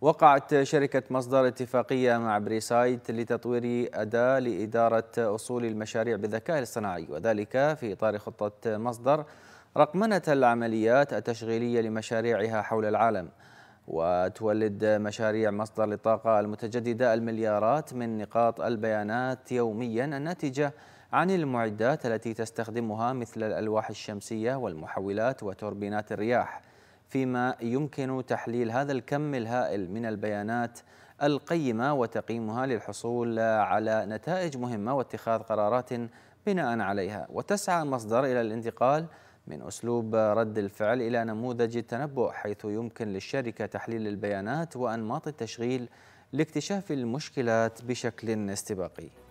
وقعت شركة مصدر اتفاقية مع بريسايت لتطوير أداة لإدارة أصول المشاريع بالذكاء الاصطناعي وذلك في إطار خطة مصدر رقمنة العمليات التشغيلية لمشاريعها حول العالم وتولد مشاريع مصدر للطاقة المتجددة المليارات من نقاط البيانات يوميا الناتجة عن المعدات التي تستخدمها مثل الألواح الشمسية والمحولات وتوربينات الرياح فيما يمكن تحليل هذا الكم الهائل من البيانات القيمة وتقييمها للحصول على نتائج مهمة واتخاذ قرارات بناء عليها وتسعى المصدر إلى الانتقال من أسلوب رد الفعل إلى نموذج التنبؤ حيث يمكن للشركة تحليل البيانات وأنماط التشغيل لاكتشاف المشكلات بشكل استباقي